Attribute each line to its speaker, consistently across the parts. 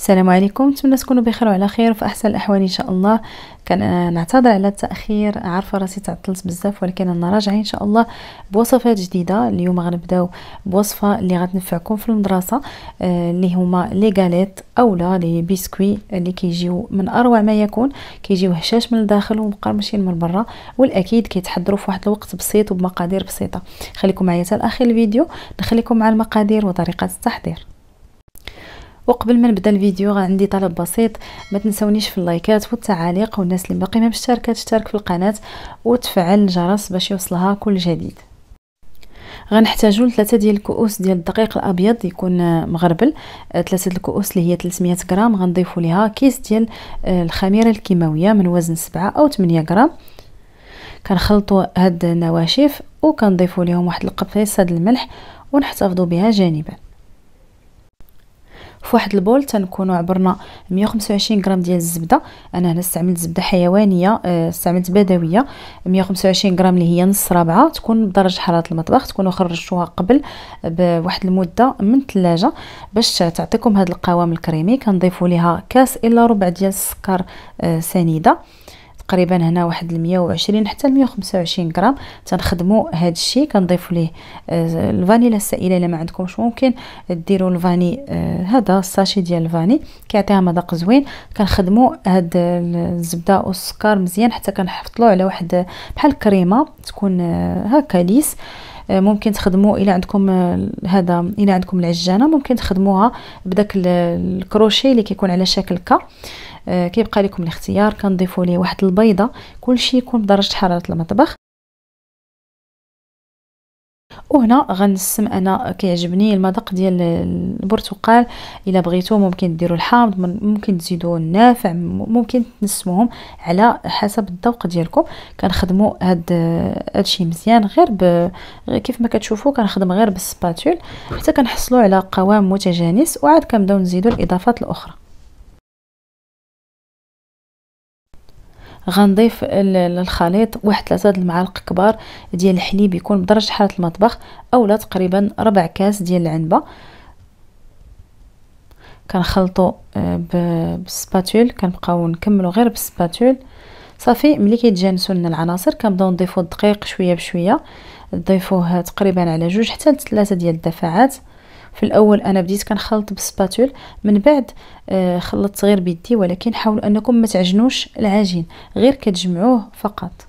Speaker 1: السلام عليكم نتمنى تكونوا بخير وعلى خير وفي احسن الاحوال ان شاء الله كان نعتذر على التاخير عارفه راسي تعطلت بزاف ولكن انا راجعه ان شاء الله بوصفات جديده اليوم غنبداو بوصفه اللي غتنفعكم في المدرسه آه، اللي هما لي غاليت اولا لي بيسكوي اللي كيجيو من اروع ما يكون كيجيو هشاش من الداخل ومقرمشين من برا والاكيد كيتحضروا في واحد الوقت بسيط وبمقادير بسيطه خليكم معايا حتى الاخير الفيديو نخليكم مع المقادير وطريقه التحضير وقبل ما نبدا الفيديو عندي طلب بسيط ما تنسونيش في اللايكات والتعاليق والناس اللي باقي ما مشتركه تشترك في القناه وتفعل الجرس باش يوصلها كل جديد غنحتاجو لثلاثه ديال الكؤوس ديال الدقيق الابيض يكون مغربل آه، ثلاثه الكؤوس اللي هي 300 غرام غنضيفو ليها كيس ديال آه، الخميره الكيماويه من وزن 7 او 8 غرام كنخلطوا هاد النواشف وكنضيفوا ليهم واحد القبيصه د الملح ونحتفظوا بها جانبا في واحد البول تنكونوا عبرنا 125 غرام ديال الزبده انا هنا استعملت زبده حيوانيه آه، استعملت بدويه 125 غرام اللي هي نص رابعه تكون بدرجه حراره المطبخ تكونوا خرجتوها قبل بواحد المده من الثلاجه باش تعطيكم هذا القوام الكريمي كنضيفوا ليها كاس الا ربع ديال السكر آه، سنيده تقريبا هنا واحد 120 حتى 125 غرام تنخدموا هذا الشيء كنضيفوا ليه آه، الفانيلا السائله الا ما عندكمش ممكن ديروا الفاني آه، هذا الساشي ديال الفاني كيعطيها مذاق زوين كنخدموا هاد الزبده والسكر مزيان حتى كنحفطلو على واحد بحال كريمه تكون آه، هكا ليس آه، ممكن تخدموا الا عندكم آه، هذا الا عندكم العجانه ممكن تخدموها بداك الكروشيه اللي كيكون على شكل كا آه، كيبقى لكم الاختيار كنضيفوا ليه واحد البيضه كلشي يكون بدرجه حراره المطبخ وهنا غنسم انا كيعجبني المذاق ديال البرتقال الا بغيتو ممكن ديروا الحامض ممكن تزيدوا النافع ممكن تنسموهم على حسب الذوق ديالكم كنخدموا هاد هادشي مزيان غير ب... كيف ما كتشوفوا كنخدم غير بالسباتول حتى كنحصلوا على قوام متجانس وعاد كنبداو نزيدوا الاضافات الاخرى غنضيف للخليط واحد ثلاثة المعالق كبار ديال الحليب يكون بدرجة حرارة المطبخ اولا تقريبا ربع كاس ديال العنبة كنخلطو آه، بالسباتول كنبقاو نكملو غير بالسباتول صافي ملي كيتجانسوا لنا العناصر كنبداو نضيفو الدقيق شويه بشويه نضيفوه تقريبا على جوج حتى لثلاثه ديال الدفعات في الاول انا بديت كنخلط بالسباتول من بعد آه خلطت غير بيدي ولكن حاولوا انكم ما تعجنوش العجين غير كتجمعوه فقط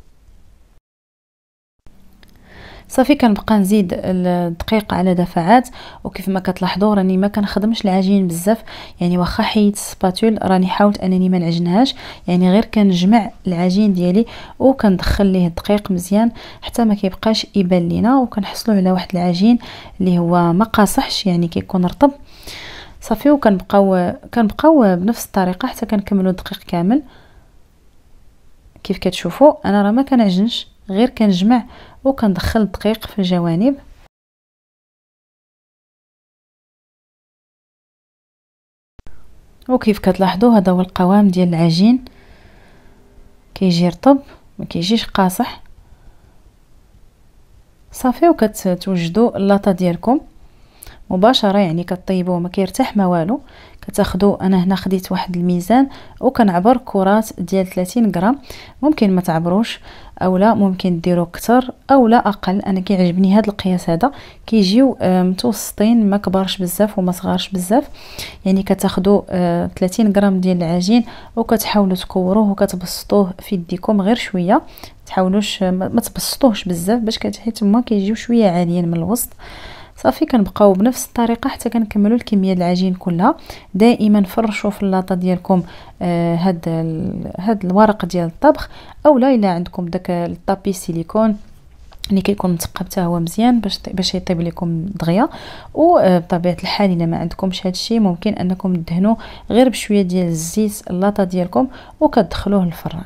Speaker 1: صافي كنبقى نزيد الدقيق على دفعات وكيف ما كتلاحظوا راني ما كنخدمش العجين بزاف يعني واخا حيت السباتول راني حاولت انني ما نعجنهاش يعني غير كنجمع العجين ديالي وكندخل ليه الدقيق مزيان حتى ما كيبقاش يبان لينا وكنحصلوا على واحد العجين اللي هو ما قاصحش يعني كيكون رطب صافي وكنبقاو كنبقاو بنفس الطريقه حتى كنكملوا الدقيق كامل كيف كتشوفوا انا راه ما كنعجنش غير كنجمع وكندخل الدقيق في الجوانب وكيف كتلاحظوا هذا هو القوام ديال العجين كيجي رطب ما كيجيش قاصح صافي وكتوجدوا اللاطه ديالكم مباشره يعني كطيبوه ما كيرتاح ما والو كتاخدو انا هنا خديت واحد الميزان وكنعبر كرات ديال 30 غرام ممكن ما تعبروش اولا ممكن ديرو كتر اولا اقل انا كيعجبني هذا القياس هذا كيجيو آه، متوسطين ما كبارش بزاف وما صغارش بزاف يعني كتاخدو 30 آه، غرام ديال العجين وكتحاولوا تكوروه وكتبسطوه في يديكم غير شويه تحاولوش آه، ما تبسطوهش بزاف باش كتحيت ما كيجيو شويه عاليين من الوسط صافي كنبقاو بنفس الطريقه حتى كنكملوا الكميه العجين كلها دائما فرشوا في اللاطه ديالكم آه، هاد هاد الورق ديال الطبخ اولا الا عندكم داك الطابي سيليكون اللي كيكون مثقب حتى هو مزيان باش باش يطيب لكم دغيا وبطبيعه آه، الحال الا ما عندكمش هذا الشيء ممكن انكم تدهنوا غير بشويه ديال الزيت اللاطه ديالكم وكتدخلوه للفران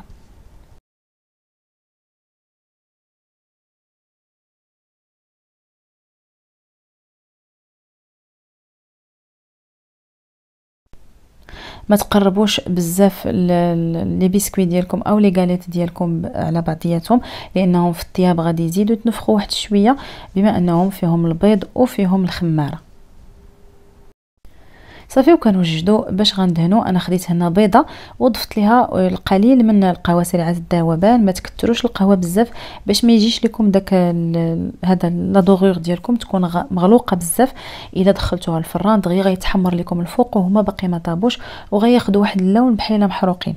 Speaker 1: ما تقربوش بزاف لي بيسكوي ديالكم او لي غاليت ديالكم على بعضياتهم لانهم في الطياب غادي يزيدوا تنفخوا واحد شويه بما انهم فيهم البيض وفيهم الخماره صافي وكنوجدوا باش غندهنو انا خديت هنا بيضه وضفت ليها القليل من القهوه سريعه الذوبان ما تكثروش القهوه بزاف باش ما يجيش لكم داك هذا لا دوغور ديالكم تكون مغلوقه بزاف الا دخلتوها الفران دغيا غيتحمر لكم الفوق وهما باقي ما طابوش وغياخذوا واحد اللون بحال محروقين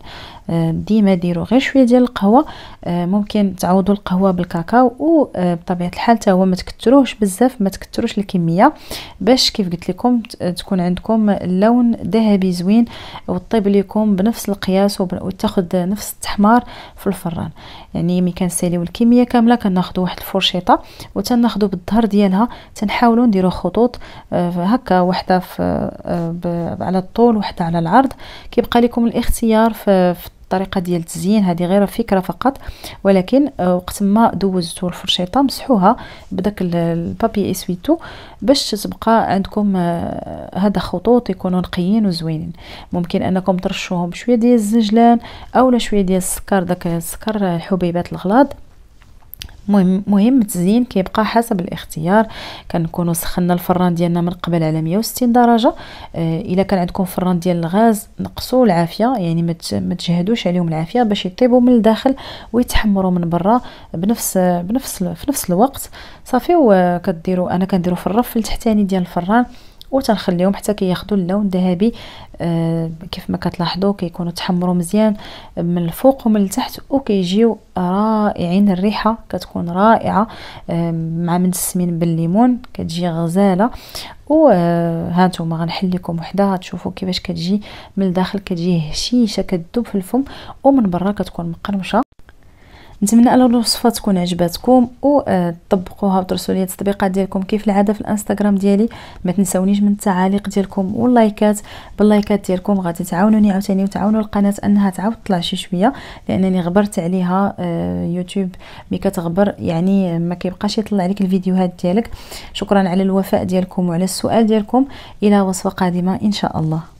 Speaker 1: آه، ديما ديروا غير شويه ديال القهوه آه، ممكن تعوضوا القهوه بالكاكاو وبطبيعه آه، الحال حتى هو ما تكثروهش بزاف ما تكثروش الكميه باش كيف قلت لكم تكون عندكم اللون ذهبي زوين وطيب ليكم بنفس القياس وتاخذ نفس التحمار في الفران يعني ملي كنساليو الكميه كامله كناخذ واحد الفرشيطه وتناخذوا بالظهر ديالها تنحاولوا نديرو خطوط آه، هكا وحده آه، على الطول وحده على العرض كيبقى لكم الاختيار في الطريقه ديال التزيين هذه غير فكره فقط ولكن آه، وقت ما دوزتو الفرشيطه مسحوها بداك البابي اسويتو باش تبقى عندكم آه، هذا خطوط يكونوا نقيين وزوينين ممكن انكم ترشوهم بشويه ديال الزنجلان اولا شويه ديال السكر داك السكر آه، حبيبات الغلاض مهم مهم التزيين كيبقى حسب الاختيار كنكونوا سخنا الفران ديالنا من قبل على 160 درجه آه الا كان عندكم فران ديال الغاز نقصوا العافيه يعني ما تجهدوش عليهم العافيه باش يطيبوا من الداخل ويتحمروا من برا بنفس بنفس في نفس الوقت صافي وكديروا انا كنديروا في الرف التحتاني يعني ديال الفران وتنخليهم حتى كياخذوا اللون الذهبي آه كيف ما كتلاحظوا كيكونوا تحمروا مزيان من الفوق ومن التحت وكيجيو رائعين الريحه كتكون رائعه آه مع منسمين بالليمون كتجي غزاله وها آه، نتوما غنحل لكم وحده تشوفوا كيفاش كتجي من الداخل كتجي هشيشه كتذوب في الفم ومن برا كتكون مقرمشه نتمنى ان الوصفه تكون عجبتكم وتطبقوها آه، وترسلوا لي التطبيقات ديالكم كيف العاده في الانستغرام ديالي ما تنساونيش من التعاليق ديالكم واللايكات باللايكات ديالكم غادي تعاونوني عاوتاني وتعاونوا القناه انها تعاود تطلع شي شويه لانني غبرت عليها آه، يوتيوب ملي كتغبر يعني ما كيبقاش يطلع لك الفيديوهات ديالك شكرا على الوفاء ديالكم وعلى السؤال ديالكم الى وصفه قادمه ان شاء الله